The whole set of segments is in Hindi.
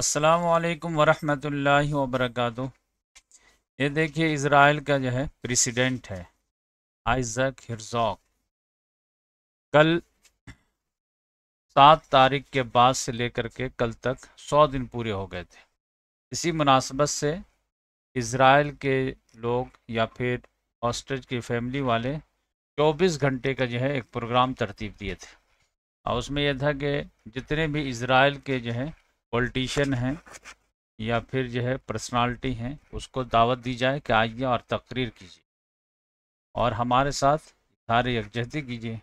असलकम वरहमल वबरक ये देखिए इसराइल का जो है प्रेसिडेंट है आइजक हिरजॉक कल सात तारीख के बाद से लेकर के कल तक सौ दिन पूरे हो गए थे इसी मुनासबत से इसराइल के लोग या फिर हॉस्टेज की फैमिली वाले 24 घंटे का जो है एक प्रोग्राम तरतीब दिए थे और उसमें यह था कि जितने भी इसराइल के जो हैं पॉलिटिशियन हैं या फिर जो है पर्सनालिटी हैं उसको दावत दी जाए कि आइए और तकरीर कीजिए और हमारे साथ सारे यकजहती कीजिए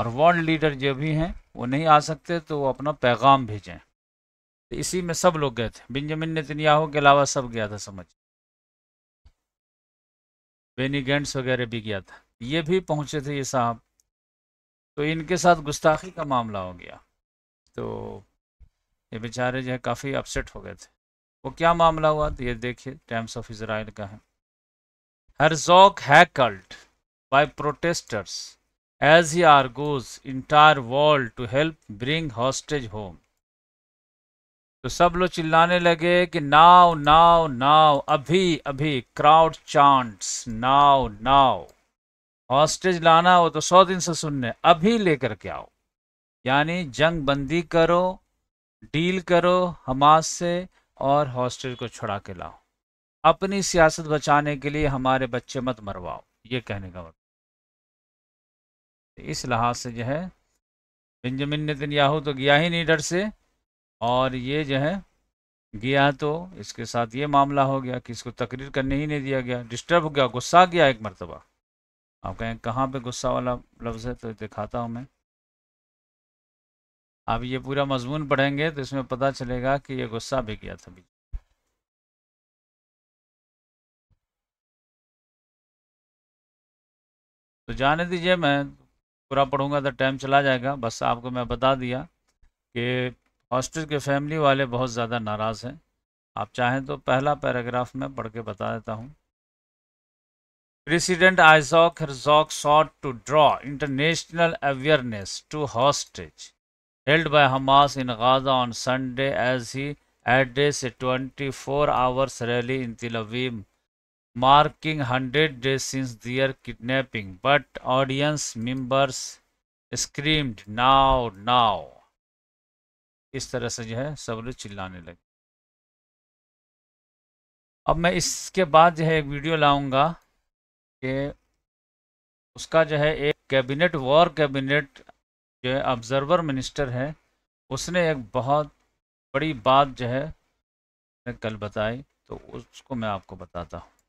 और वर्ल्ड लीडर जो भी हैं वो नहीं आ सकते तो वो अपना पैगाम भेजें तो इसी में सब लोग गए थे बिंजमिन नतन्याहू के अलावा सब गया था समझ बेनी गेंट्स वगैरह भी गया था ये भी पहुँचे थे ये साहब तो इनके साथ गुस्ताखी का मामला हो गया तो ये बेचारे जो है काफ़ी अपसेट हो गए थे वो क्या मामला हुआ तो ये देखिए टाइम्स ऑफ इसराइल का है Herzog heckled by protesters as he goes entire world to help bring hostage home तो सब लोग चिल्लाने लगे कि नाव नाव नाव अभी अभी crowd chants now now hostage लाना हो तो सौ दिन से सुनने अभी लेकर के आओ यानी जंग बंदी करो डील करो हमास से और हॉस्टल को छुड़ा के लाओ अपनी सियासत बचाने के लिए हमारे बच्चे मत मरवाओ ये कहने का मतलब इस लिहाज से जो है बेंजामिन याहू तो गया ही नहीं डर से और ये जो है गया तो इसके साथ ये मामला हो गया कि इसको तकरीर करने ही नहीं दिया गया डिस्टर्ब हो गया गुस्सा गया एक मरतबा आप कहें कहाँ पे गुस्सा वाला लफ्ज़ है तो दिखाता हूँ मैं आप ये पूरा मजमून पढ़ेंगे तो इसमें पता चलेगा कि ये गुस्सा भी किया था बीच तो जाने दीजिए मैं पूरा पढ़ूंगा तो टाइम चला जाएगा बस आपको मैं बता दिया कि हॉस्टल के फैमिली वाले बहुत ज़्यादा नाराज़ हैं आप चाहें तो पहला पैराग्राफ में पढ़ के बता देता हूँ president Isaac Herzog sought to draw international awareness to hostage held by Hamas in Gaza on Sunday as he addressed a 24 hours rally in Tel Aviv, marking 100 days since their kidnapping. But audience members screamed, Now, now! इस तरह से जो है सब लोग चिल्लाने लगे अब मैं इसके बाद जो है एक वीडियो लाऊंगा कि उसका जो है एक कैबिनेट वॉर कैबिनेट जो है ऑब्जरवर मिनिस्टर है उसने एक बहुत बड़ी बात जो है कल बताई तो उसको मैं आपको बताता हूँ